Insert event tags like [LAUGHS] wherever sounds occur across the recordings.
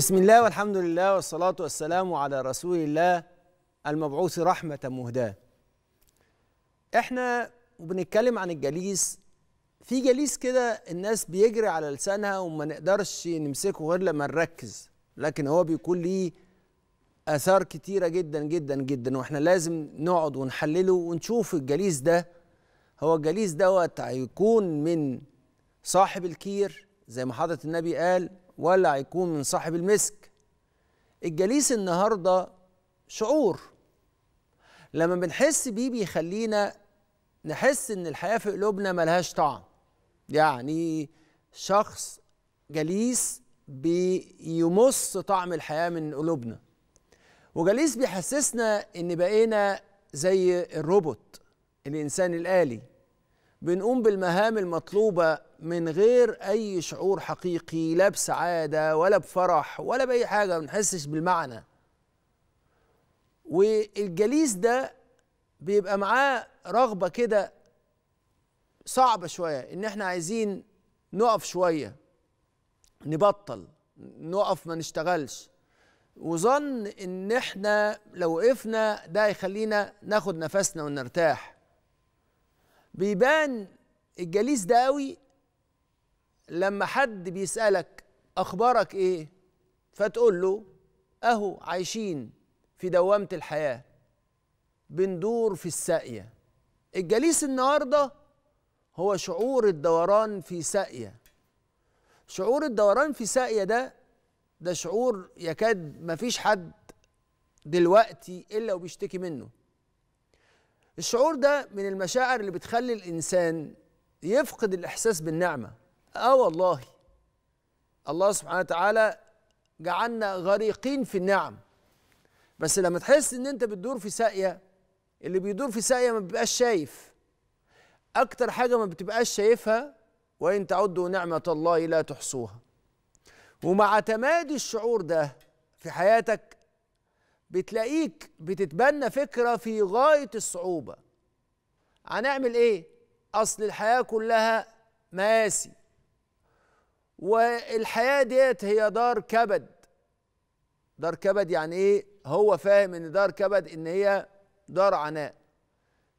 بسم الله والحمد لله والصلاة والسلام على رسول الله المبعوث رحمة مهداة احنا بنتكلم عن الجليس في جليس كده الناس بيجري على لسانها وما نقدرش نمسكه غير لما نركز لكن هو بيكون ليه آثار كتيرة جدا جدا جدا واحنا لازم نقعد ونحلله ونشوف الجليس ده هو الجليس دوت هيكون من صاحب الكير زي ما حضرة النبي قال ولا هيكون من صاحب المسك الجليس النهارده شعور لما بنحس بيه بيخلينا نحس ان الحياه في قلوبنا ملهاش طعم يعني شخص جليس بيمص طعم الحياه من قلوبنا وجليس بيحسسنا ان بقينا زي الروبوت الانسان الالي بنقوم بالمهام المطلوبة من غير أي شعور حقيقي لا بسعادة ولا بفرح ولا بأي حاجة ما بنحسش بالمعنى والجليس ده بيبقى معاه رغبة كده صعبة شوية إن إحنا عايزين نقف شوية نبطل نقف ما نشتغلش وظن إن إحنا لو وقفنا ده هيخلينا ناخد نفسنا ونرتاح بيبان الجليس ده قوي لما حد بيسألك أخبارك إيه فتقول له أهو عايشين في دوامة الحياة بندور في الساقية الجليس النهارده هو شعور الدوران في ساقية شعور الدوران في ساقية ده ده شعور يكاد مفيش حد دلوقتي إلا وبيشتكي منه الشعور ده من المشاعر اللي بتخلي الانسان يفقد الاحساس بالنعمه اه والله الله سبحانه وتعالى جعلنا غريقين في النعم بس لما تحس ان انت بتدور في ساقيه اللي بيدور في ساقيه ما بيبقاش شايف اكتر حاجه ما بتبقاش شايفها وان تعدوا نعمه الله لا تحصوها ومع تمادي الشعور ده في حياتك بتلاقيك بتتبنى فكرة في غاية الصعوبة هنعمل ايه اصل الحياة كلها مآسي والحياة ديت هي دار كبد دار كبد يعني ايه هو فاهم ان دار كبد ان هي دار عناء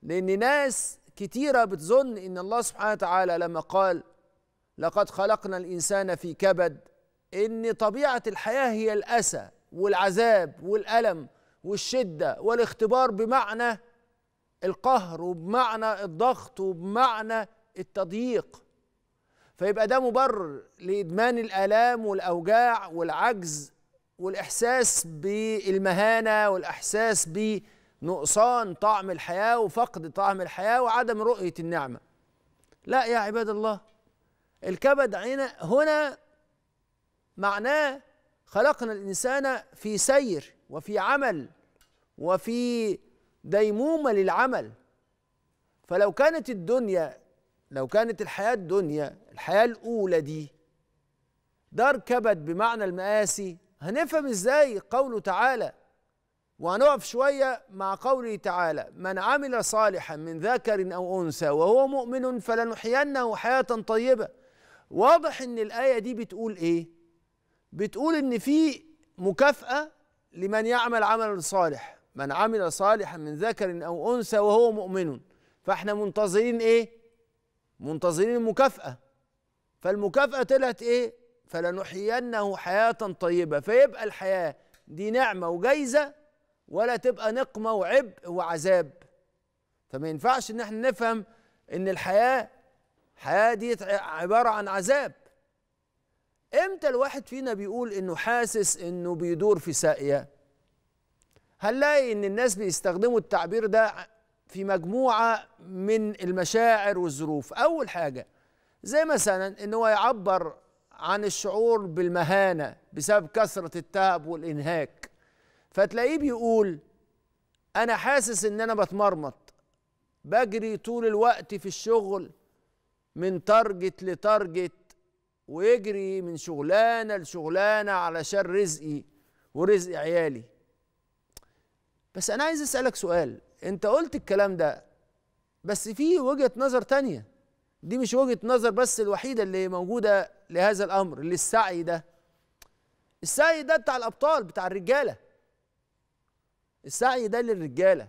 لان ناس كتيرة بتظن ان الله سبحانه وتعالى لما قال لقد خلقنا الانسان في كبد ان طبيعة الحياة هي الاسى والعذاب والألم والشدة والاختبار بمعنى القهر وبمعنى الضغط وبمعنى التضييق فيبقى ده مبرر لإدمان الآلام والأوجاع والعجز والإحساس بالمهانة والإحساس بنقصان طعم الحياة وفقد طعم الحياة وعدم رؤية النعمة لا يا عباد الله الكبد هنا هنا معناه خلقنا الانسان في سير وفي عمل وفي ديمومه للعمل فلو كانت الدنيا لو كانت الحياه الدنيا الحياه الاولى دي دار كبد بمعنى المآسي هنفهم ازاي قوله تعالى وهنقف شويه مع قوله تعالى من عمل صالحا من ذكر او انثى وهو مؤمن فلنحيينه حياه طيبه واضح ان الايه دي بتقول ايه بتقول ان في مكافاه لمن يعمل عملا صالح من عمل صالحا من ذكر او انثى وهو مؤمن فاحنا منتظرين ايه منتظرين المكافاه فالمكافاه طلعت ايه فلنحيينه حياه طيبه فيبقى الحياه دي نعمه وجايزه ولا تبقى نقمه وعبء وعذاب فما ينفعش ان احنا نفهم ان الحياه حياه دي عباره عن عذاب امتى الواحد فينا بيقول انه حاسس انه بيدور في ساقيه هنلاقي ان الناس بيستخدموا التعبير ده في مجموعه من المشاعر والظروف اول حاجه زي مثلا ان هو يعبر عن الشعور بالمهانه بسبب كثره التعب والانهاك فتلاقيه بيقول انا حاسس ان انا بتمرمط بجري طول الوقت في الشغل من تارجت لتارجت ويجري من شغلانه لشغلانه علشان رزقي ورزق عيالي بس انا عايز اسالك سؤال انت قلت الكلام ده بس في وجهه نظر تانية دي مش وجهه نظر بس الوحيده اللي موجوده لهذا الامر للسعي ده السعي ده بتاع الابطال بتاع الرجاله السعي ده للرجاله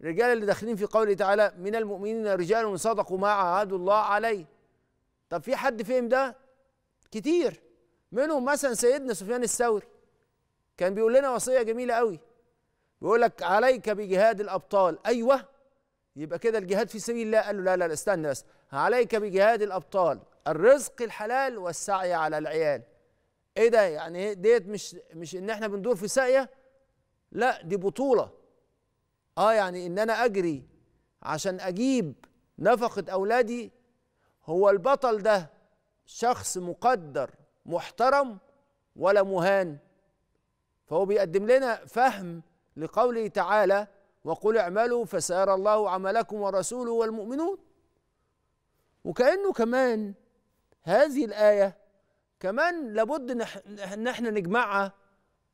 الرجاله اللي داخلين في قوله تعالى من المؤمنين رجال صدقوا ما عاهدوا الله عليه طب في حد فهم ده كتير منهم مثلا سيدنا سفيان الثوري كان بيقول لنا وصيه جميله قوي بيقول لك عليك بجهاد الابطال ايوه يبقى كده الجهاد في سبيل الله قال له لا لا, لا استنى بس عليك بجهاد الابطال الرزق الحلال والسعي على العيال ايه ده يعني ديت مش مش ان احنا بندور في ساقيه لا دي بطوله اه يعني ان انا اجري عشان اجيب نفقه اولادي هو البطل ده شخص مقدر محترم ولا مهان فهو بيقدم لنا فهم لقوله تعالى وقل اعملوا فسيرى الله عملكم ورسوله والمؤمنون وكأنه كمان هذه الآية كمان لابد ان احنا نجمعها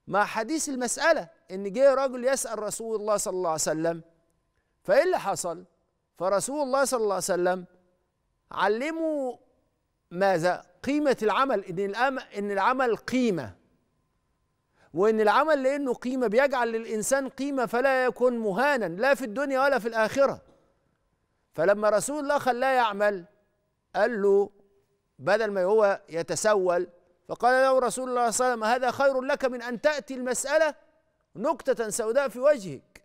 مع حديث المسألة ان جه رجل يسأل رسول الله صلى الله عليه وسلم فايه اللي حصل؟ فرسول الله صلى الله عليه وسلم علمه ماذا قيمة العمل إن إن العمل قيمة وإن العمل لأنه قيمة بيجعل للإنسان قيمة فلا يكون مهانا لا في الدنيا ولا في الآخرة فلما رسول الله خلاه يعمل قال له بدل ما هو يتسول فقال له رسول الله صلى الله عليه وسلم هذا خير لك من أن تأتي المسألة نكتة سوداء في وجهك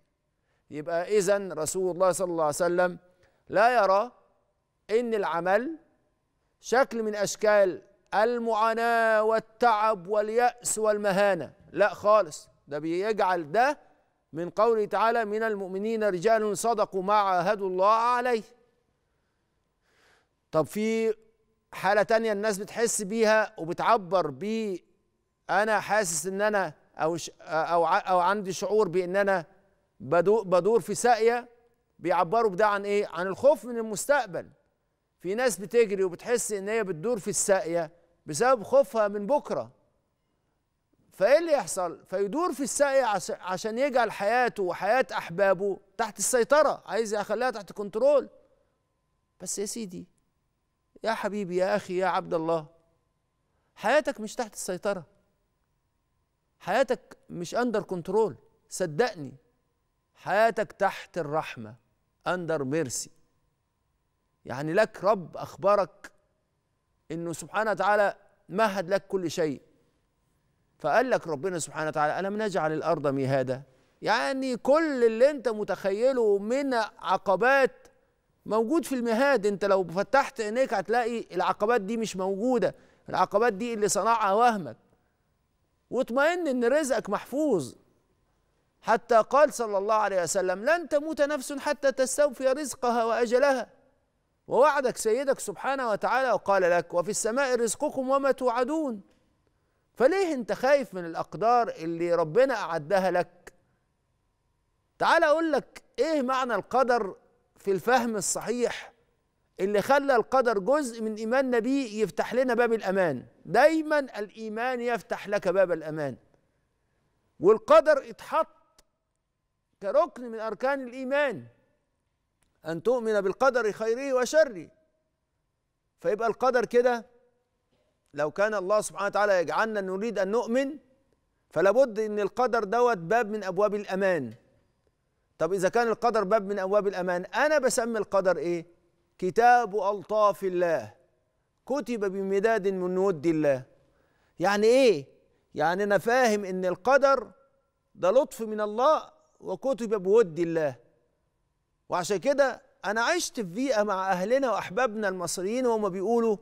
يبقى إذا رسول الله صلى الله عليه وسلم لا يرى إن العمل شكل من اشكال المعاناه والتعب والياس والمهانه لا خالص ده بيجعل ده من قوله تعالى من المؤمنين رجال صدقوا ما عاهدوا الله عليه طب في حالة تانية الناس بتحس بيها وبتعبر ب أنا حاسس إن أنا أو ش أو أو عندي شعور بإن أنا بدور في ساقية بيعبروا بده عن إيه؟ عن الخوف من المستقبل في ناس بتجري وبتحس ان هي بتدور في الساقيه بسبب خوفها من بكره فايه اللي يحصل فيدور في الساقيه عشان يجعل حياته وحياه احبابه تحت السيطره عايز يخليها تحت كنترول بس يا سيدي يا حبيبي يا اخي يا عبد الله حياتك مش تحت السيطره حياتك مش اندر كنترول صدقني حياتك تحت الرحمه اندر ميرسي يعني لك رب اخبرك انه سبحانه وتعالى مهد لك كل شيء فقال لك ربنا سبحانه وتعالى الم نجعل الارض مهادا يعني كل اللي انت متخيله من عقبات موجود في المهاد انت لو فتحت عينيك هتلاقي العقبات دي مش موجوده العقبات دي اللي صنعها وهمك واطمئن ان رزقك محفوظ حتى قال صلى الله عليه وسلم لن تموت نفس حتى تستوفي رزقها واجلها ووعدك سيدك سبحانه وتعالى وقال لك وفي السماء رزقكم وما توعدون فليه انت خايف من الاقدار اللي ربنا اعدها لك تعال اقول لك ايه معنى القدر في الفهم الصحيح اللي خلى القدر جزء من ايماننا بيه يفتح لنا باب الامان دايما الايمان يفتح لك باب الامان والقدر اتحط كركن من اركان الايمان أن تؤمن بالقدر خيره وشره فيبقى القدر كده لو كان الله سبحانه وتعالى يجعلنا نريد أن نؤمن فلا بد أن القدر دوت باب من أبواب الأمان طب إذا كان القدر باب من أبواب الأمان أنا بسمي القدر إيه كتاب ألطاف الله كتب بمداد من ود الله يعني إيه يعني أنا فاهم أن القدر ده لطف من الله وكتب بود الله وعشان كده انا عشت في بيئه مع اهلنا واحبابنا المصريين وهم بيقولوا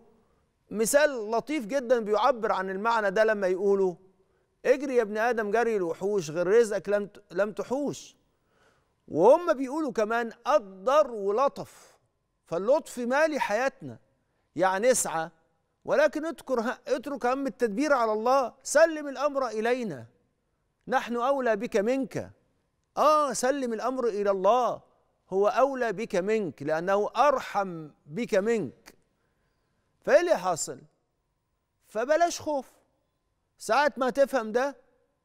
مثال لطيف جدا بيعبر عن المعنى ده لما يقولوا اجري يا ابن ادم جري الوحوش غير رزقك لم لم تحوش وهم بيقولوا كمان قدر ولطف فاللطف مالي حياتنا يعني اسعى ولكن اذكر اترك هم التدبير على الله سلم الامر الينا نحن اولى بك منك اه سلم الامر الى الله هو أولى بك منك لأنه أرحم بك منك فإيه اللي حاصل؟ فبلاش خوف ساعة ما تفهم ده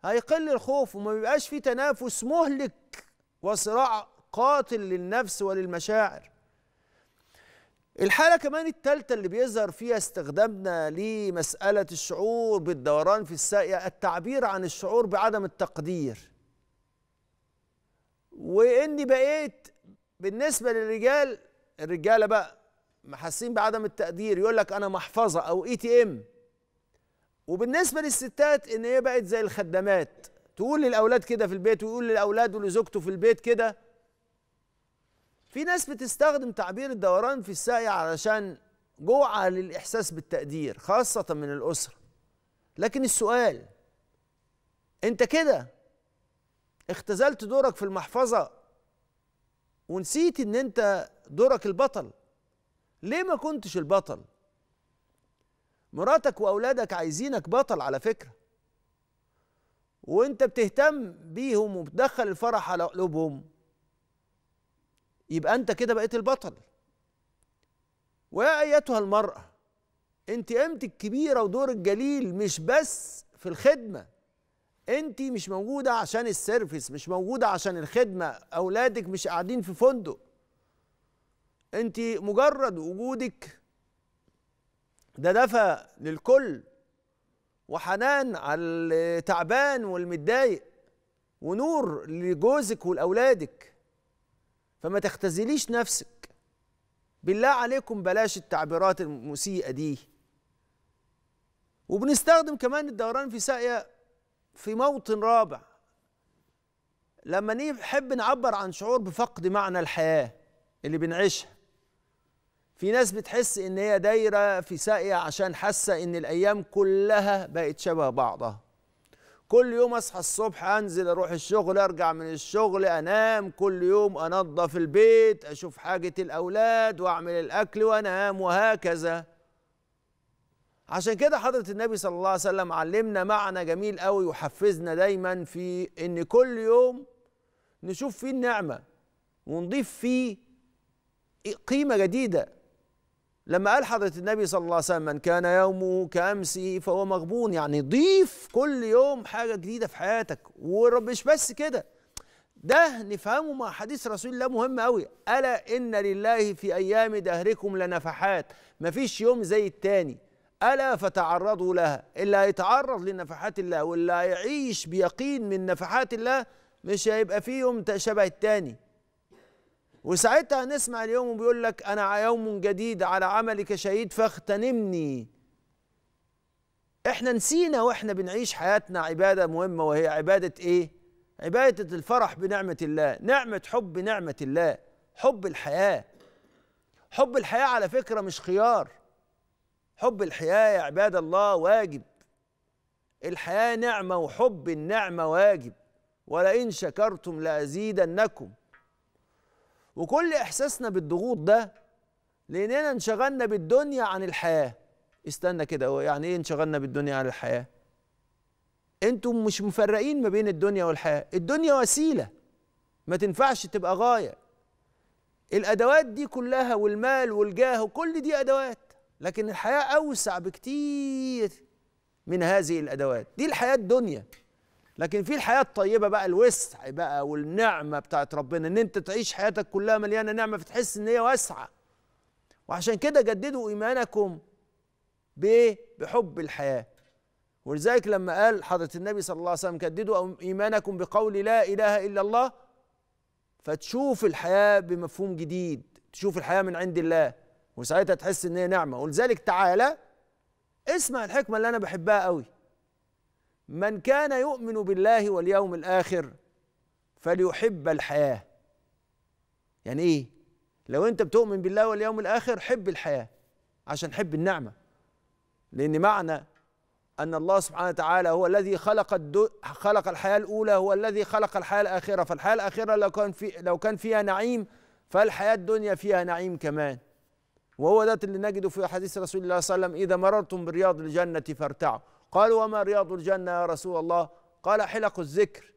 هيقل الخوف وما بيبقاش في تنافس مهلك وصراع قاتل للنفس وللمشاعر الحالة كمان التالتة اللي بيظهر فيها استخدامنا لمسألة الشعور بالدوران في الساقية التعبير عن الشعور بعدم التقدير وإني بقيت بالنسبه للرجال الرجاله بقى حاسين بعدم التقدير يقول لك انا محفظه او اي تي ام وبالنسبه للستات ان هي بقت زي الخدامات تقول للاولاد كده في البيت ويقول للاولاد ولزوجته في البيت كده في ناس بتستخدم تعبير الدوران في الساقي علشان جوعة للإحساس بالتقدير خاصة من الأسرة لكن السؤال أنت كده اختزلت دورك في المحفظة ونسيت ان انت دورك البطل ليه ما كنتش البطل مراتك واولادك عايزينك بطل على فكره وانت بتهتم بيهم وبتدخل الفرح على قلوبهم يبقى انت كده بقيت البطل ويا ايتها المراه انت قيمتك كبيره ودورك جليل مش بس في الخدمه انت مش موجوده عشان السيرفيس مش موجوده عشان الخدمه اولادك مش قاعدين في فندق انت مجرد وجودك ده دفى للكل وحنان على التعبان والمتضايق ونور لجوزك ولاولادك فما تختزليش نفسك بالله عليكم بلاش التعبيرات المسيئه دي وبنستخدم كمان الدوران في ساقيه في موطن رابع لما نحب نعبر عن شعور بفقد معنى الحياة اللي بنعيشها في ناس بتحس ان هي دايرة في ساقية عشان حاسة ان الايام كلها بقت شبه بعضها كل يوم اصحى الصبح انزل اروح الشغل ارجع من الشغل انام كل يوم انظف البيت اشوف حاجة الاولاد واعمل الاكل وانام وهكذا عشان كده حضرة النبي صلى الله عليه وسلم علمنا معنى جميل قوي وحفزنا دايما في ان كل يوم نشوف فيه النعمة ونضيف فيه قيمة جديدة لما قال حضرة النبي صلى الله عليه وسلم من كان يومه كأمسه فهو مغبون يعني ضيف كل يوم حاجة جديدة في حياتك ورب مش بس كده ده نفهمه مع حديث رسول الله مهم قوي ألا إن لله في أيام دهركم لنفحات مفيش يوم زي التاني ألا فتعرضوا لها اللي هيتعرض لنفحات الله واللي هيعيش بيقين من نفحات الله مش هيبقى فيه يوم شبه التاني وساعتها نسمع اليوم بيقول لك أنا يوم جديد على عملك شهيد فاغتنمني احنا نسينا واحنا بنعيش حياتنا عبادة مهمة وهي عبادة ايه؟ عبادة الفرح بنعمة الله نعمة حب نعمة الله حب الحياة حب الحياة على فكرة مش خيار حب الحياه يا عباد الله واجب الحياه نعمه وحب النعمه واجب ولئن شكرتم لازيدنكم وكل احساسنا بالضغوط ده لاننا انشغلنا بالدنيا عن الحياه استنى كده هو يعني ايه انشغلنا بالدنيا عن الحياه انتم مش مفرقين ما بين الدنيا والحياه الدنيا وسيله ما تنفعش تبقى غايه الادوات دي كلها والمال والجاه وكل دي ادوات لكن الحياه اوسع بكتير من هذه الادوات دي الحياه الدنيا لكن في الحياه الطيبه بقى الوسع بقى والنعمه بتاعت ربنا ان انت تعيش حياتك كلها مليانه نعمه فتحس ان هي واسعه وعشان كده جددوا ايمانكم بايه بحب الحياه ولذلك لما قال حضره النبي صلى الله عليه وسلم جددوا ايمانكم بقول لا اله الا الله فتشوف الحياه بمفهوم جديد تشوف الحياه من عند الله وساعتها تحس ان هي نعمه ولذلك تعالى اسمع الحكمه اللي انا بحبها قوي من كان يؤمن بالله واليوم الاخر فليحب الحياه يعني ايه لو انت بتؤمن بالله واليوم الاخر حب الحياه عشان حب النعمه لان معنى ان الله سبحانه وتعالى هو الذي خلق الدو خلق الحياه الاولى هو الذي خلق الحياه الاخره فالحياه الاخره لو كان في لو كان فيها نعيم فالحياه الدنيا فيها نعيم كمان وهو ذات اللي نجده في حديث رسول الله صلى الله عليه وسلم إذا مررتم برياض الجنة فارتعوا قالوا وما رياض الجنة يا رسول الله قال حلق الذكر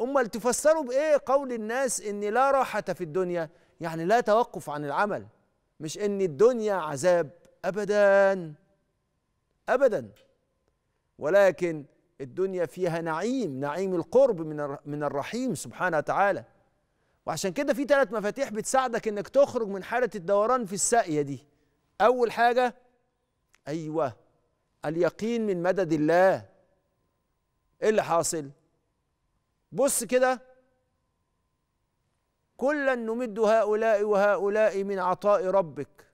أمال تفسروا بإيه قول الناس إن لا راحة في الدنيا يعني لا توقف عن العمل مش إن الدنيا عذاب أبدا أبدا ولكن الدنيا فيها نعيم نعيم القرب من من الرحيم سبحانه وتعالى وعشان كده في ثلاث مفاتيح بتساعدك انك تخرج من حاله الدوران في الساقيه دي اول حاجه ايوه اليقين من مدد الله ايه اللي حاصل بص كده كلا نمد هؤلاء وهؤلاء من عطاء ربك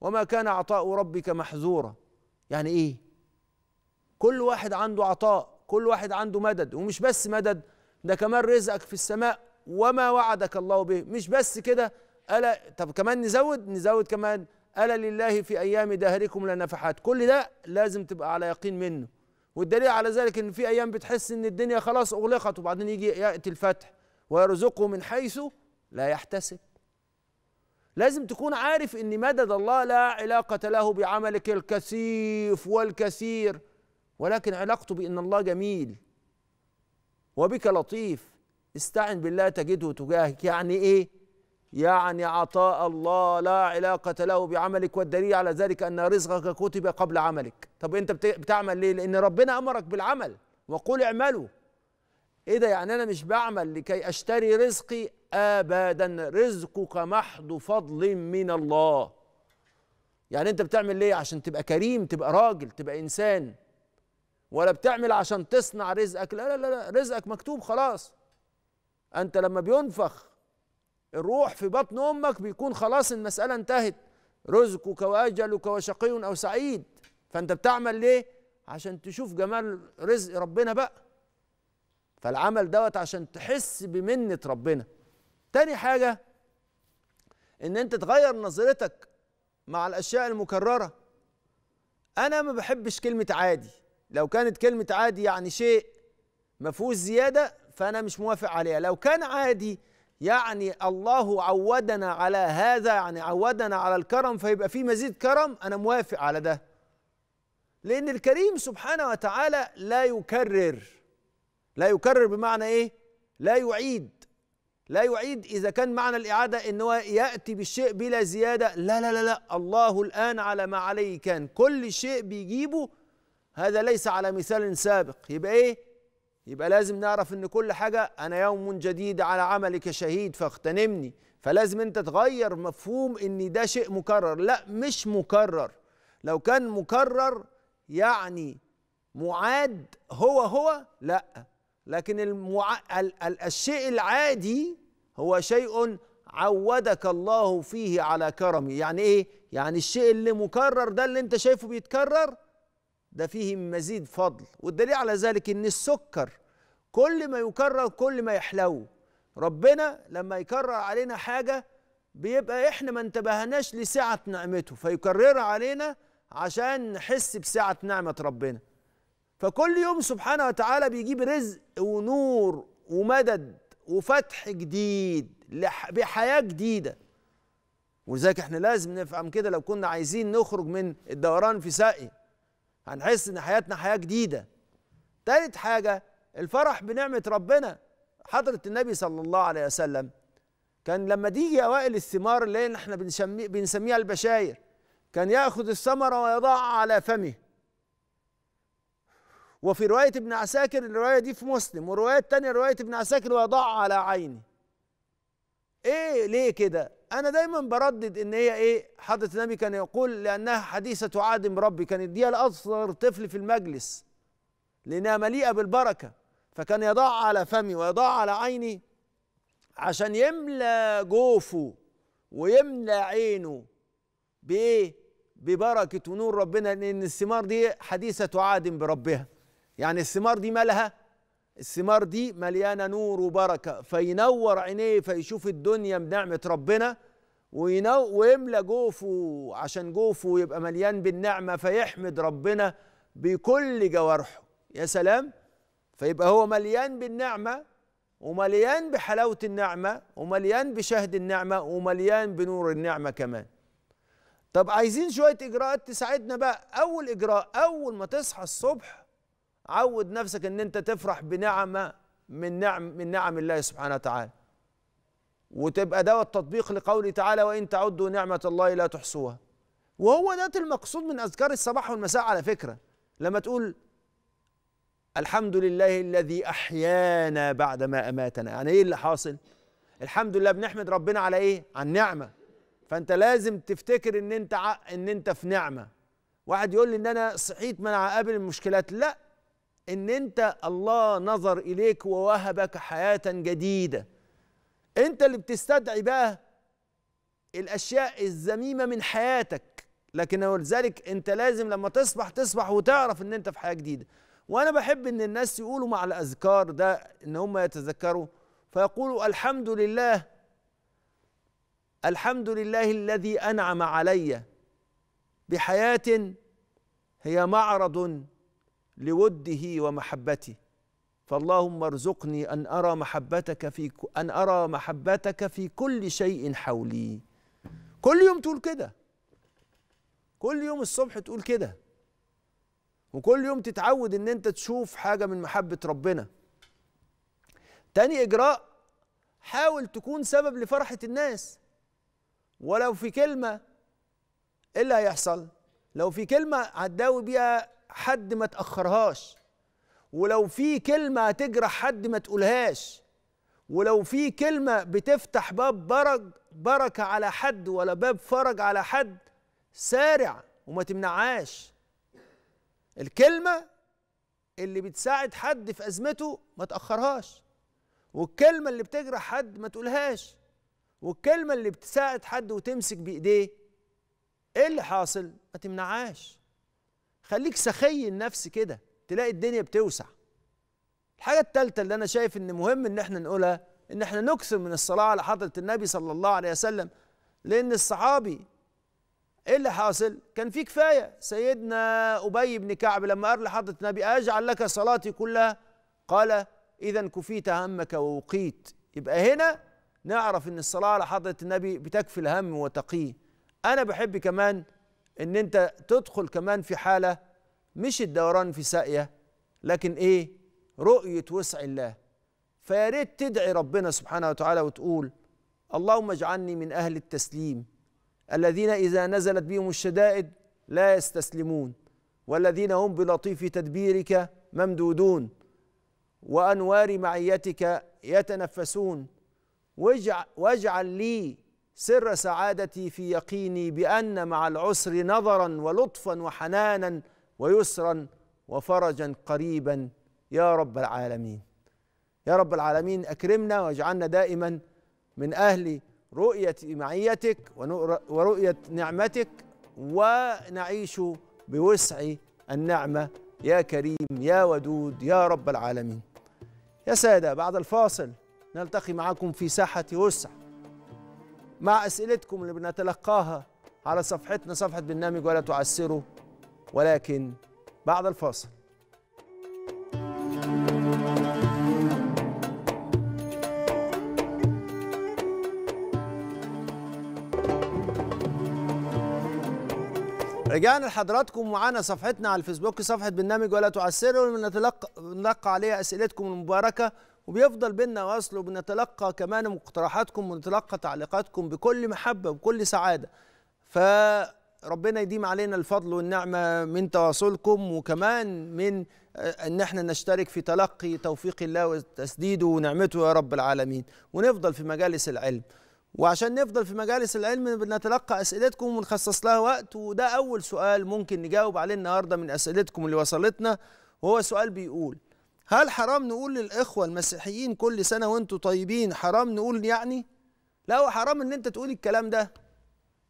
وما كان عطاء ربك محظورا يعني ايه كل واحد عنده عطاء كل واحد عنده مدد ومش بس مدد ده كمان رزقك في السماء وما وعدك الله به مش بس كده ألا طب كمان نزود نزود كمان ألا لله في أيام دهركم لنفحات كل ده لازم تبقى على يقين منه والدليل على ذلك إن في أيام بتحس إن الدنيا خلاص أغلقت وبعدين يجي يأتي الفتح ويرزقه من حيث لا يحتسب لازم تكون عارف إن مدد الله لا علاقة له بعملك الكثيف والكثير ولكن علاقته بإن الله جميل وبك لطيف استعن بالله تجده تجاهك يعني ايه يعني عطاء الله لا علاقة له بعملك والدليل على ذلك أن رزقك كتب قبل عملك طب أنت بتعمل ليه لأن ربنا أمرك بالعمل وقل اعملوا ايه ده يعني انا مش بعمل لكي اشتري رزقي ابدا رزقك محض فضل من الله يعني انت بتعمل ليه عشان تبقى كريم تبقى راجل تبقى انسان ولا بتعمل عشان تصنع رزقك لا لا لا, لا. رزقك مكتوب خلاص انت لما بينفخ الروح في بطن امك بيكون خلاص المساله انتهت رزقك واجلك وشقي او سعيد فانت بتعمل ليه عشان تشوف جمال رزق ربنا بقى فالعمل دوت عشان تحس بمنه ربنا تاني حاجه ان انت تغير نظرتك مع الاشياء المكرره انا ما بحبش كلمه عادي لو كانت كلمه عادي يعني شيء ما فيهوش زياده فأنا مش موافق عليها لو كان عادي يعني الله عودنا على هذا يعني عودنا على الكرم فيبقى في مزيد كرم أنا موافق على ده لأن الكريم سبحانه وتعالى لا يكرر لا يكرر بمعنى إيه؟ لا يعيد لا يعيد إذا كان معنى الإعادة إن هو يأتي بالشيء بلا زيادة لا لا لا لا الله الآن على ما عليه كان كل شيء بيجيبه هذا ليس على مثال سابق يبقى إيه يبقى لازم نعرف ان كل حاجه انا يوم جديد على عملك شهيد فاغتنمني فلازم انت تغير مفهوم ان ده شيء مكرر لا مش مكرر لو كان مكرر يعني معاد هو هو لا لكن المع... ال... الشيء العادي هو شيء عودك الله فيه على كرمه يعني ايه يعني الشيء اللي مكرر ده اللي انت شايفه بيتكرر ده فيه مزيد فضل والدليل على ذلك ان السكر كل ما يكرر كل ما يحلو ربنا لما يكرر علينا حاجه بيبقى احنا ما انتبهناش لسعه نعمته فيكررها علينا عشان نحس بسعه نعمه ربنا فكل يوم سبحانه وتعالى بيجيب رزق ونور ومدد وفتح جديد بحياه جديده ولذلك احنا لازم نفهم كده لو كنا عايزين نخرج من الدوران في ساقي هنحس ان حياتنا حياه جديده تالت حاجه الفرح بنعمه ربنا حضره النبي صلى الله عليه وسلم كان لما تيجي اوائل الثمار اللي احنا بنسميها البشاير كان ياخذ الثمره ويضعها على فمه وفي رواية ابن عساكر الرواية دي في مسلم ورواية تانية رواية ابن عساكر ويضعها على عيني ايه ليه كده انا دايما بردد ان هي ايه حضره النبي كان يقول لانها حديثه عادم ربي كان يديها لاصغر طفل في المجلس لانها مليئه بالبركه فكان يضع على فمي ويضع على عيني عشان يملى جوفه ويملى عينه بايه ببركه ونور ربنا لان الثمار دي حديثه عاد بربها يعني الثمار دي مالها الثمار دي مليانه نور وبركه فينور عينيه فيشوف الدنيا بنعمه ربنا ويملى جوفه عشان جوفه يبقى مليان بالنعمه فيحمد ربنا بكل جوارحه يا سلام فيبقى هو مليان بالنعمه ومليان بحلاوه النعمه ومليان بشهد النعمه ومليان بنور النعمه كمان طب عايزين شويه اجراءات تساعدنا بقى اول اجراء اول ما تصحى الصبح عود نفسك ان انت تفرح بنعمه من نعم من نعم الله سبحانه وتعالى وتبقى ده التطبيق لقوله تعالى وان تعدوا نعمه الله لا تحصوها وهو ده المقصود من اذكار الصباح والمساء على فكره لما تقول الحمد لله الذي احيانا بعد ما اماتنا يعني ايه اللي حاصل الحمد لله بنحمد ربنا على ايه عن نعمه فانت لازم تفتكر ان انت ع... ان انت في نعمه واحد يقول لي ان انا صحيت ما انا المشكلات لا ان انت الله نظر اليك ووهبك حياه جديده انت اللي بتستدعي بقى الاشياء الذميمه من حياتك لكن ولذلك انت لازم لما تصبح تصبح وتعرف ان انت في حياه جديده وانا بحب ان الناس يقولوا مع الاذكار ده ان هم يتذكروا فيقولوا الحمد لله الحمد لله الذي انعم علي بحياه هي معرض لوده ومحبته فاللهم ارزقني ان ارى محبتك في ان ارى محبتك في كل شيء حولي كل يوم تقول كده كل يوم الصبح تقول كده وكل يوم تتعود ان انت تشوف حاجه من محبه ربنا تاني اجراء حاول تكون سبب لفرحه الناس ولو في كلمه ايه اللي هيحصل لو في كلمه هتداوي بيها حد ما تأخرهاش ولو في كلمة هتجرح حد ما تقولهاش ولو في كلمة بتفتح باب برج بركة على حد ولا باب فرج على حد سارع وما تمنعهاش الكلمة اللي بتساعد حد في أزمته ما تأخرهاش والكلمة اللي بتجرح حد ما تقولهاش والكلمة اللي بتساعد حد وتمسك بإيديه إيه اللي حاصل؟ ما تمنعهاش خليك سخي النفس كده تلاقي الدنيا بتوسع الحاجة الثالثة اللي أنا شايف إن مهم إن إحنا نقولها إن إحنا نكثر من الصلاة على حضرة النبي صلى الله عليه وسلم لأن الصحابي إيه اللي حاصل؟ كان في كفاية سيدنا أبي بن كعب لما قال لحضرة النبي أجعل لك صلاتي كلها قال إذا كفيت همك ووقيت يبقى هنا نعرف إن الصلاة على حضرة النبي بتكفي الهم وتقيه أنا بحب كمان ان انت تدخل كمان في حاله مش الدوران في ساقيه لكن ايه رؤيه وسع الله فيا ريت تدعي ربنا سبحانه وتعالى وتقول اللهم اجعلني من اهل التسليم الذين اذا نزلت بهم الشدائد لا يستسلمون والذين هم بلطيف تدبيرك ممدودون وانوار معيتك يتنفسون واجعل لي سر سعادتي في يقيني بأن مع العسر نظرا ولطفا وحنانا ويسرا وفرجا قريبا يا رب العالمين يا رب العالمين أكرمنا واجعلنا دائما من أهل رؤية معيتك ورؤية نعمتك ونعيش بوسع النعمة يا كريم يا ودود يا رب العالمين يا سادة بعد الفاصل نلتقي معكم في ساحة وسع مع أسئلتكم اللي بنتلقاها على صفحتنا صفحة برنامج ولا تعسروا ولكن بعد الفاصل رجعنا لحضراتكم ومعانا صفحتنا على الفيسبوك صفحة برنامج ولا تعسروا ونتلقى عليها أسئلتكم المباركة وبيفضل بينا وصل وبنتلقى كمان مقترحاتكم ونتلقى تعليقاتكم بكل محبه وبكل سعاده فربنا يديم علينا الفضل والنعمه من تواصلكم وكمان من آه، ان احنا نشترك في تلقي توفيق الله وتسديده ونعمته يا رب العالمين ونفضل في مجالس العلم وعشان نفضل في مجالس العلم بنتلقى اسئلتكم ونخصص لها وقت وده اول سؤال ممكن نجاوب عليه النهارده من اسئلتكم اللي وصلتنا وهو سؤال بيقول هل حرام نقول للإخوة المسيحيين كل سنة وانتم طيبين حرام نقول يعني؟ لا هو حرام ان انت تقول الكلام ده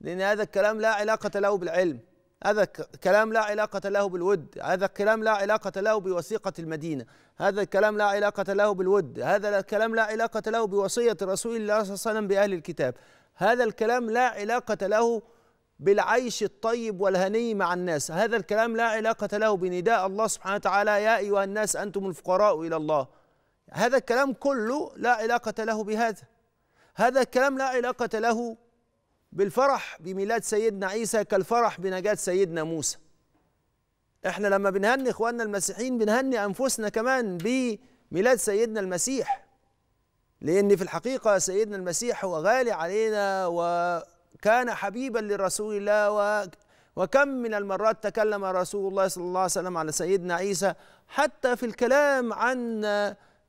لأن هذا الكلام لا علاقة له بالعلم هذا كلام لا علاقة له بالود هذا الكلام لا علاقة له بوثيقة المدينة هذا الكلام لا علاقة له بالود هذا الكلام لا علاقة له بوصية رسول الله صلى الله عليه وسلم بأهل الكتاب هذا الكلام لا علاقة له بالعيش الطيب والهني مع الناس هذا الكلام لا علاقة له بنداء الله سبحانه وتعالى يا أيها الناس أنتم الفقراء إلى الله هذا الكلام كله لا علاقة له بهذا هذا الكلام لا علاقة له بالفرح بميلاد سيدنا عيسى كالفرح بنجاة سيدنا موسى احنا لما بنهني اخواننا المسيحيين بنهني انفسنا كمان بميلاد سيدنا المسيح لان في الحقيقه سيدنا المسيح هو غالي علينا و كان حبيبا لرسول الله و وكم من المرات تكلم رسول الله صلى الله عليه وسلم على سيدنا عيسى حتى في الكلام عن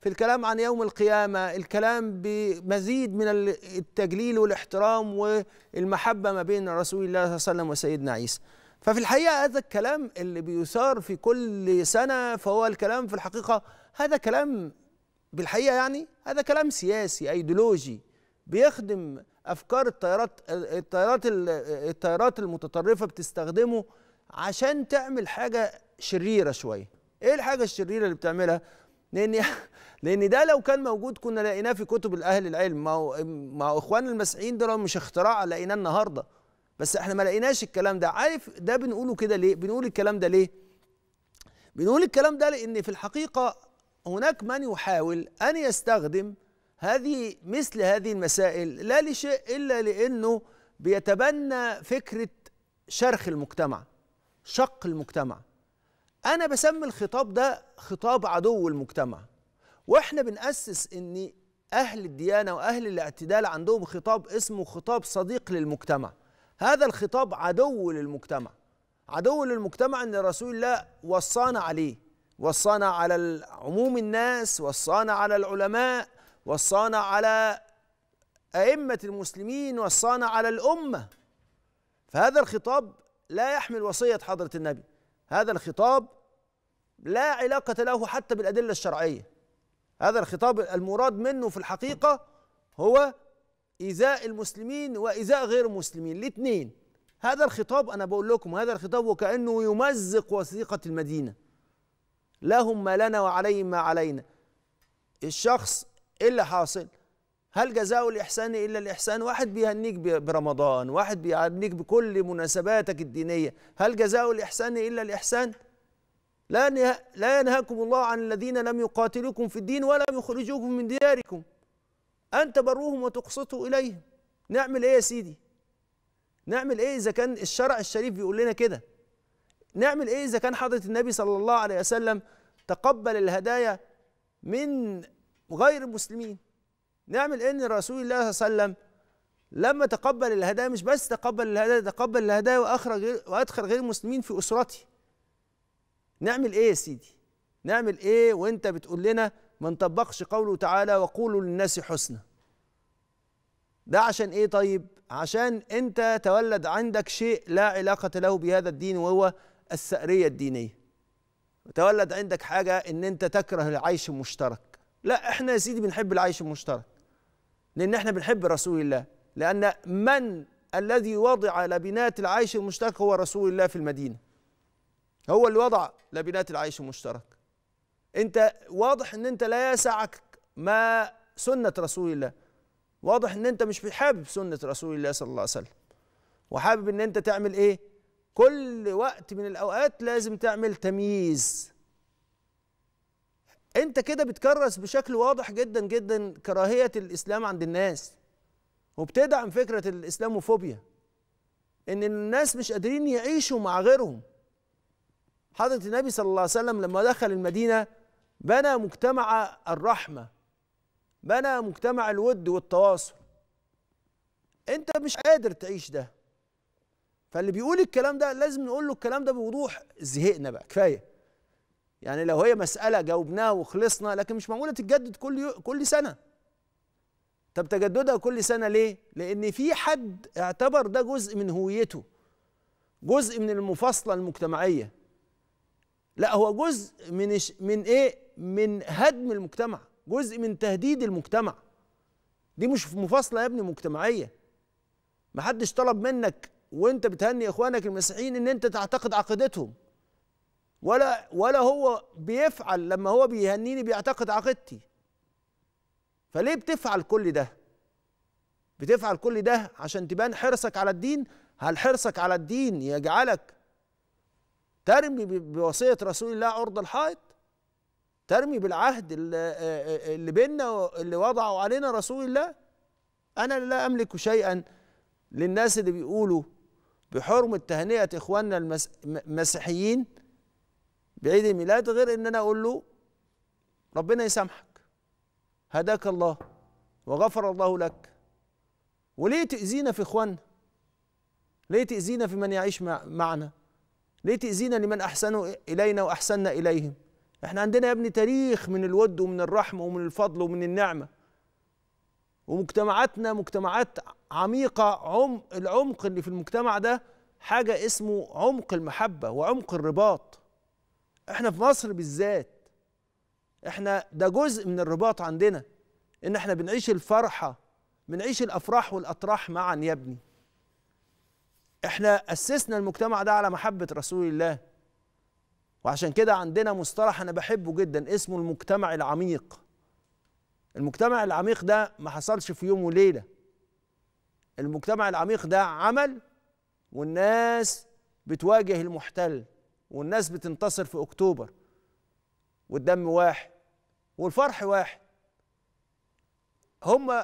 في الكلام عن يوم القيامة الكلام بمزيد من التجليل والاحترام والمحبة ما بين رسول الله صلى الله عليه وسلم وسيدنا عيسى ففي الحقيقة هذا الكلام اللي بيثار في كل سنة فهو الكلام في الحقيقة هذا كلام بالحقيقة يعني هذا كلام سياسي أيديولوجي بيخدم افكار الطيارات الطيارات الطيارات المتطرفه بتستخدمه عشان تعمل حاجه شريره شويه ايه الحاجه الشريره اللي بتعملها لان [LAUGHS] لان ده لو كان موجود كنا لقيناه في كتب الاهل العلم ما هو ما هو اخوان المسيحيين دول مش اختراع لقيناه النهارده بس احنا ما لقيناش الكلام ده عارف ده بنقوله كده ليه بنقول الكلام ده ليه بنقول الكلام ده لان في الحقيقه هناك من يحاول ان يستخدم هذه مثل هذه المسائل لا لشيء إلا لأنه بيتبنى فكرة شرخ المجتمع شق المجتمع أنا بسمي الخطاب ده خطاب عدو المجتمع وإحنا بنأسس إن أهل الديانة وأهل الاعتدال عندهم خطاب اسمه خطاب صديق للمجتمع هذا الخطاب عدو للمجتمع عدو للمجتمع ان رسول الله وصانا عليه وصانا على عموم الناس وصانا على العلماء وصانا على أئمة المسلمين وصانا على الأمة فهذا الخطاب لا يحمل وصية حضرة النبي هذا الخطاب لا علاقة له حتى بالأدلة الشرعية هذا الخطاب المراد منه في الحقيقة هو إيذاء المسلمين وإيذاء غير المسلمين الاثنين هذا الخطاب أنا بقول لكم هذا الخطاب وكأنه يمزق وثيقة المدينة لهم ما لنا وعليهم ما علينا الشخص ايه اللي حاصل هل جزاء الإحسان إلا الإحسان واحد بيهنيك برمضان واحد بيهنيك بكل مناسباتك الدينية هل جزاء الإحسان إلا الإحسان لا, لا ينهاكم الله عن الذين لم يقاتلوكم في الدين ولم يخرجوكم من دياركم أن تبروهم وتقسطوا إليهم نعمل إيه يا سيدي نعمل إيه إذا كان الشرع الشريف بيقول لنا كده نعمل إيه إذا كان حضرة النبي صلى الله عليه وسلم تقبل الهدايا من غير المسلمين نعمل ان رسول الله صلى الله عليه وسلم لما تقبل الهدايا مش بس تقبل الهدايا تقبل الهدايا واخرج وادخل غير المسلمين في اسرتي نعمل ايه يا سيدي نعمل ايه وانت بتقول لنا ما نطبقش قوله تعالى وقولوا للناس حسنا ده عشان ايه طيب عشان انت تولد عندك شيء لا علاقة له بهذا الدين وهو السأرية الدينية تولد عندك حاجة ان انت تكره العيش المشترك لا احنا يا سيدي بنحب العيش المشترك لان احنا بنحب رسول الله لان من الذي وضع لبنات العيش المشترك هو رسول الله في المدينه هو اللي وضع لبنات العيش المشترك انت واضح ان انت لا يسعك ما سنه رسول الله واضح ان انت مش حابب سنه رسول الله صلى الله عليه وسلم وحابب ان انت تعمل ايه كل وقت من الاوقات لازم تعمل تمييز انت كده بتكرس بشكل واضح جدا جدا كراهيه الاسلام عند الناس وبتدعم فكره الاسلاموفوبيا ان الناس مش قادرين يعيشوا مع غيرهم حضره النبي صلى الله عليه وسلم لما دخل المدينه بنى مجتمع الرحمه بنى مجتمع الود والتواصل انت مش قادر تعيش ده فاللي بيقول الكلام ده لازم نقول له الكلام ده بوضوح زهقنا بقى كفايه يعني لو هي مسألة جاوبناها وخلصنا لكن مش معقولة تتجدد كل كل سنة طب تجددها كل سنة ليه؟ لأن في حد اعتبر ده جزء من هويته جزء من المفاصلة المجتمعية لا هو جزء من من ايه؟ من هدم المجتمع جزء من تهديد المجتمع دي مش مفاصلة يا ابني مجتمعية محدش طلب منك وانت بتهني اخوانك المسيحيين ان انت تعتقد عقيدتهم ولا ولا هو بيفعل لما هو بيهنيني بيعتقد عقيدتي فليه بتفعل كل ده بتفعل كل ده عشان تبان حرصك على الدين هل حرصك على الدين يجعلك ترمي بوصية رسول الله عرض الحائط ترمي بالعهد اللي بينا اللي وضعه علينا رسول الله أنا لا أملك شيئا للناس اللي بيقولوا بحرمة تهنئة إخواننا المسيحيين بعيد الميلاد غير ان انا اقول له ربنا يسامحك هداك الله وغفر الله لك وليه تأذينا في إخواننا ليه تأذينا في من يعيش معنا ليه تأذينا لمن أحسنوا إلينا وأحسننا إليهم احنا عندنا يا ابني تاريخ من الود ومن الرحمة ومن الفضل ومن النعمة ومجتمعاتنا مجتمعات عميقة عم العمق اللي في المجتمع ده حاجة اسمه عمق المحبة وعمق الرباط احنا في مصر بالذات احنا ده جزء من الرباط عندنا ان احنا بنعيش الفرحه بنعيش الافراح والاطراح معا يا ابني احنا اسسنا المجتمع ده على محبه رسول الله وعشان كده عندنا مصطلح انا بحبه جدا اسمه المجتمع العميق المجتمع العميق ده ما حصلش في يوم وليله المجتمع العميق ده عمل والناس بتواجه المحتل والناس بتنتصر في أكتوبر والدم واحد والفرح واحد هم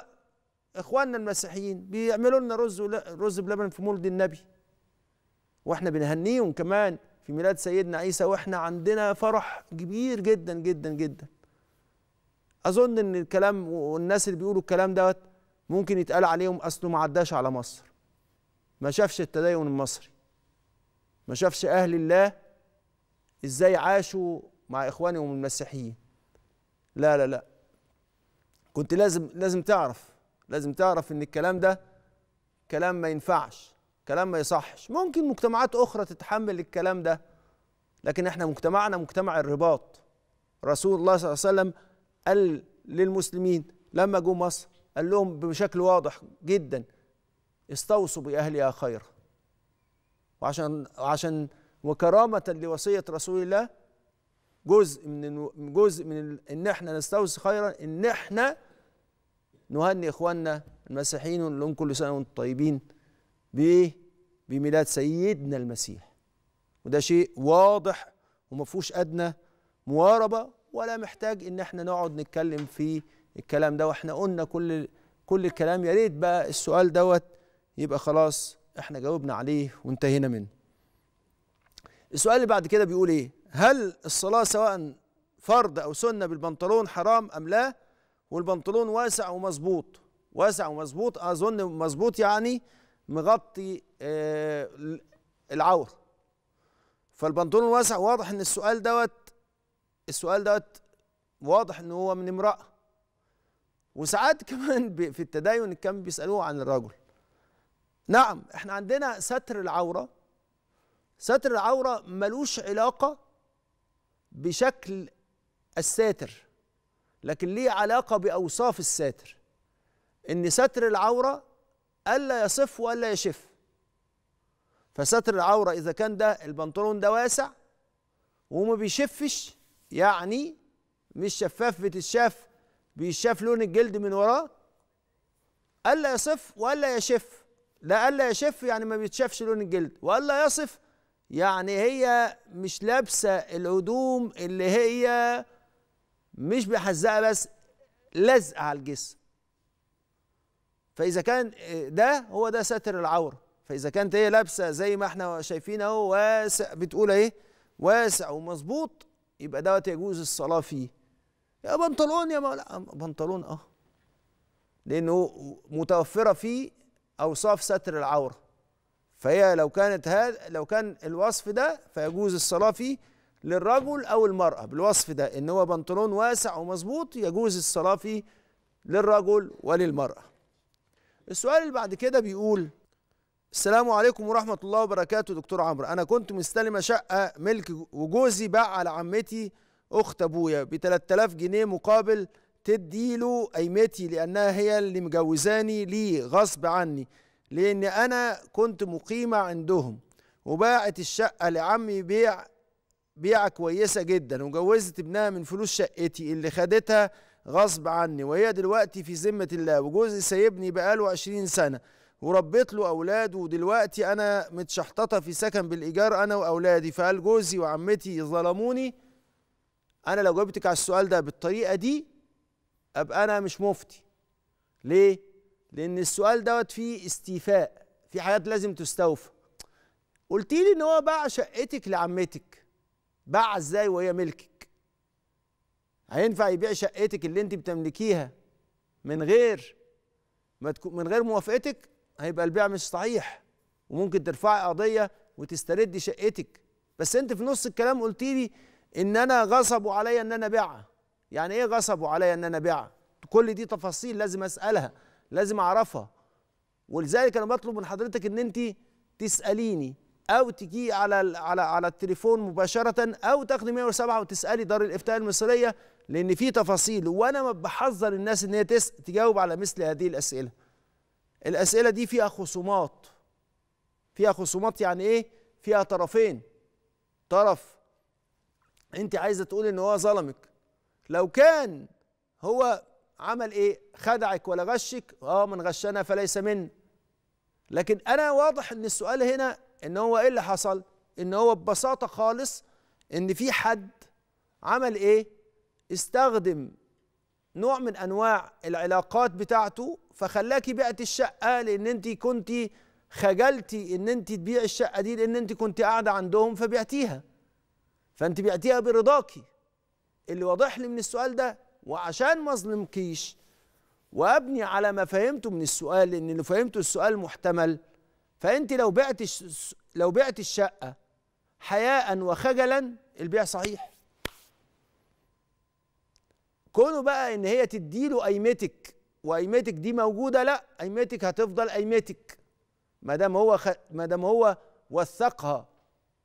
إخواننا المسيحيين بيعملوا لنا رز رز بلبن في مولد النبي واحنا بنهنيهم كمان في ميلاد سيدنا عيسى واحنا عندنا فرح كبير جدا جدا جدا اظن ان الكلام والناس اللي بيقولوا الكلام دوت ممكن يتقال عليهم اصله ما عداش على مصر ما شافش التدين المصري ما شافش اهل الله ازاي عاشوا مع اخوانهم المسيحيين لا لا لا كنت لازم لازم تعرف لازم تعرف ان الكلام ده كلام ما ينفعش كلام ما يصحش ممكن مجتمعات اخرى تتحمل الكلام ده لكن احنا مجتمعنا مجتمع الرباط رسول الله صلى الله عليه وسلم قال للمسلمين لما جوا مصر قال لهم بشكل واضح جدا استوصوا باهلها خيرا وعشان عشان وكرامة لوصية رسول الله جزء من جزء من ان احنا نستوصي خيرا ان احنا نهني اخواننا المسيحيين ونقول لهم كل سنه وانتم طيبين بايه؟ بميلاد سيدنا المسيح وده شيء واضح وما فيهوش ادنى مواربه ولا محتاج ان احنا نقعد نتكلم في الكلام ده واحنا قلنا كل كل الكلام يا ريت بقى السؤال دوت يبقى خلاص احنا جاوبنا عليه وانتهينا منه السؤال اللي بعد كده بيقول ايه هل الصلاة سواء فرض أو سنة بالبنطلون حرام أم لا والبنطلون واسع ومظبوط واسع ومظبوط أظن مظبوط يعني مغطي آه العور فالبنطلون واسع واضح ان السؤال دوت السؤال دوت واضح ان هو من امرأة وساعات [LAUGHS] كمان في التدين كان بيسألوه عن الرجل نعم احنا عندنا ستر العورة ستر العورة ملوش علاقة بشكل الساتر لكن ليه علاقة بأوصاف الساتر إن ستر العورة ألا يصف وألا يشف فستر العورة إذا كان ده البنطلون ده واسع وما بيشفش يعني مش شفاف بتتشاف بيشاف لون الجلد من وراه ألا يصف وألا يشف لا ألا يشف يعني ما بيتشافش لون الجلد وألا يصف يعني هي مش لابسه الهدوم اللي هي مش بحزقها بس لزقه على الجسم فاذا كان ده هو ده ستر العوره فاذا كانت هي لابسه زي ما احنا شايفين اهو واسع بتقول ايه واسع ومظبوط يبقى دوت يجوز الصلاه فيه يا بنطلون يا مولا لا بنطلون اه لانه متوفره فيه اوصاف ستر العوره فهي لو كانت هذا لو كان الوصف ده فيجوز الصلاه فيه للرجل او المراه بالوصف ده ان هو بنطلون واسع ومظبوط يجوز الصلاه فيه للرجل وللمراه السؤال اللي بعد كده بيقول السلام عليكم ورحمة الله وبركاته دكتور عمرو أنا كنت مستلمة شقة ملك وجوزي باع على عمتي أخت أبويا ب 3000 جنيه مقابل تديله قيمتي لأنها هي اللي مجوزاني ليه غصب عني لأن أنا كنت مقيمة عندهم وباعت الشقة لعمي بيع بيعة كويسة جدا وجوزت ابنها من فلوس شقتي اللي خدتها غصب عني وهي دلوقتي في ذمة الله وجوزي سايبني بقاله عشرين سنة وربيت له أولاده ودلوقتي أنا متشحططة في سكن بالإيجار أنا وأولادي فقال جوزي وعمتي ظلموني أنا لو جاوبتك على السؤال ده بالطريقة دي أبقى أنا مش مفتي ليه؟ لان السؤال دوت فيه استيفاء في حاجات لازم تستوفى قلت لي ان هو باع شقتك لعمتك باع ازاي وهي ملكك هينفع يبيع شقتك اللي انت بتملكيها من غير ما تكون من غير موافقتك هيبقى البيع مش صحيح وممكن ترفعي قضيه وتستردي شقتك بس انت في نص الكلام قلت لي ان انا غصبوا عليا ان انا ابيعها يعني ايه غصبوا عليا ان انا ابيعها كل دي تفاصيل لازم اسالها لازم اعرفها ولذلك انا بطلب من حضرتك ان انت تساليني او تجي على على على التليفون مباشره او تاخدي 107 وتسالي دار الافتاء المصريه لان في تفاصيل وانا بحذر الناس ان هي تجاوب على مثل هذه الاسئله الاسئله دي فيها خصومات فيها خصومات يعني ايه فيها طرفين طرف انت عايزه تقول ان هو ظلمك لو كان هو عمل ايه خدعك ولا غشك اه من غشنا فليس من لكن انا واضح ان السؤال هنا ان هو ايه اللي حصل ان هو ببساطه خالص ان في حد عمل ايه استخدم نوع من انواع العلاقات بتاعته فخلاكي بعت الشقه لان انت كنت خجلتي ان انت تبيعي الشقه دي لان انت كنت قاعده عندهم فبعتيها فانت بعتيها برضاكي اللي واضح لي من السؤال ده وعشان ما اظلمكيش وابني على ما فهمته من السؤال لان لو فهمته السؤال محتمل فانت لو بعت لو بعت الشقه حياء وخجلا البيع صحيح كونه بقى ان هي تديله قيمتك وقيمتك دي موجوده لا قيمتك هتفضل قيمتك ما دام هو خ... ما دام هو وثقها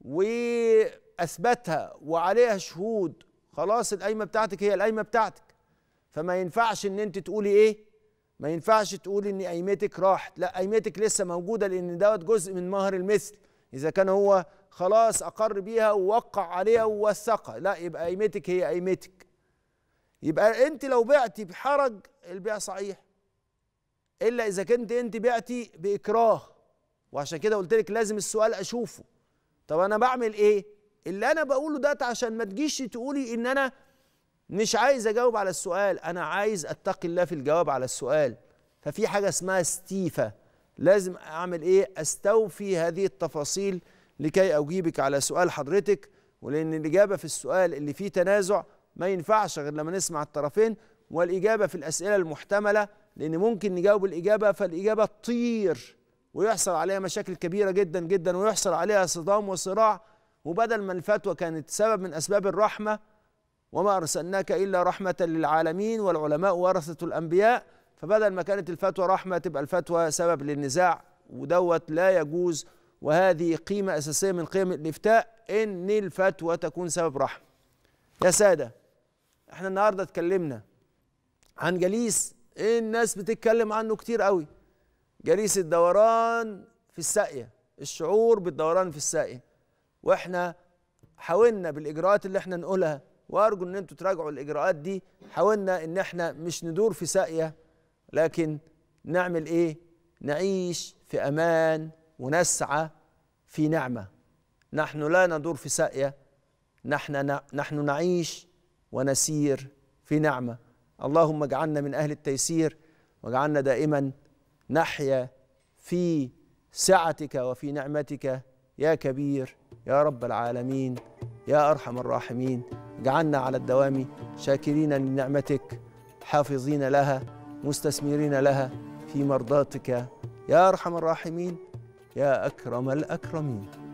واثبتها وعليها شهود خلاص القايمه بتاعتك هي القايمه بتاعتك فما ينفعش ان انت تقولي ايه ما ينفعش تقولي ان قيمتك راحت لا قيمتك لسه موجوده لان دوت جزء من مهر المثل اذا كان هو خلاص اقر بيها ووقع عليها ووثقها لا يبقى قيمتك هي قيمتك يبقى انت لو بعتي بحرج البيع صحيح الا اذا كنت انت بعتي باكراه وعشان كده قلت لك لازم السؤال اشوفه طب انا بعمل ايه اللي انا بقوله ده عشان ما تجيش تقولي ان انا مش عايز اجاوب على السؤال انا عايز اتقي الله في الجواب على السؤال ففي حاجه اسمها استيفه لازم اعمل ايه استوفي هذه التفاصيل لكي اجيبك على سؤال حضرتك ولان الاجابه في السؤال اللي فيه تنازع ما ينفعش غير لما نسمع الطرفين والاجابه في الاسئله المحتمله لان ممكن نجاوب الاجابه فالاجابه تطير ويحصل عليها مشاكل كبيره جدا جدا ويحصل عليها صدام وصراع وبدل ما الفتوى كانت سبب من اسباب الرحمه وما أرسلناك إلا رحمة للعالمين والعلماء ورثة الأنبياء فبدل ما كانت الفتوى رحمة تبقى الفتوى سبب للنزاع ودوت لا يجوز وهذه قيمة أساسية من قيم الإفتاء إن الفتوى تكون سبب رحمة يا سادة احنا النهاردة اتكلمنا عن جليس الناس بتتكلم عنه كتير قوي جليس الدوران في الساقية الشعور بالدوران في الساقية واحنا حاولنا بالإجراءات اللي احنا نقولها وارجو ان انتم تراجعوا الاجراءات دي حاولنا ان احنا مش ندور في ساقيه لكن نعمل ايه نعيش في امان ونسعى في نعمه نحن لا ندور في ساقيه نحن نحن نعيش ونسير في نعمه اللهم اجعلنا من اهل التيسير واجعلنا دائما نحيا في سعتك وفي نعمتك يا كبير يا رب العالمين يا أرحم الراحمين اجعلنا على الدوام شاكرين لنعمتك حافظين لها مستثمرين لها في مرضاتك يا أرحم الراحمين يا أكرم الأكرمين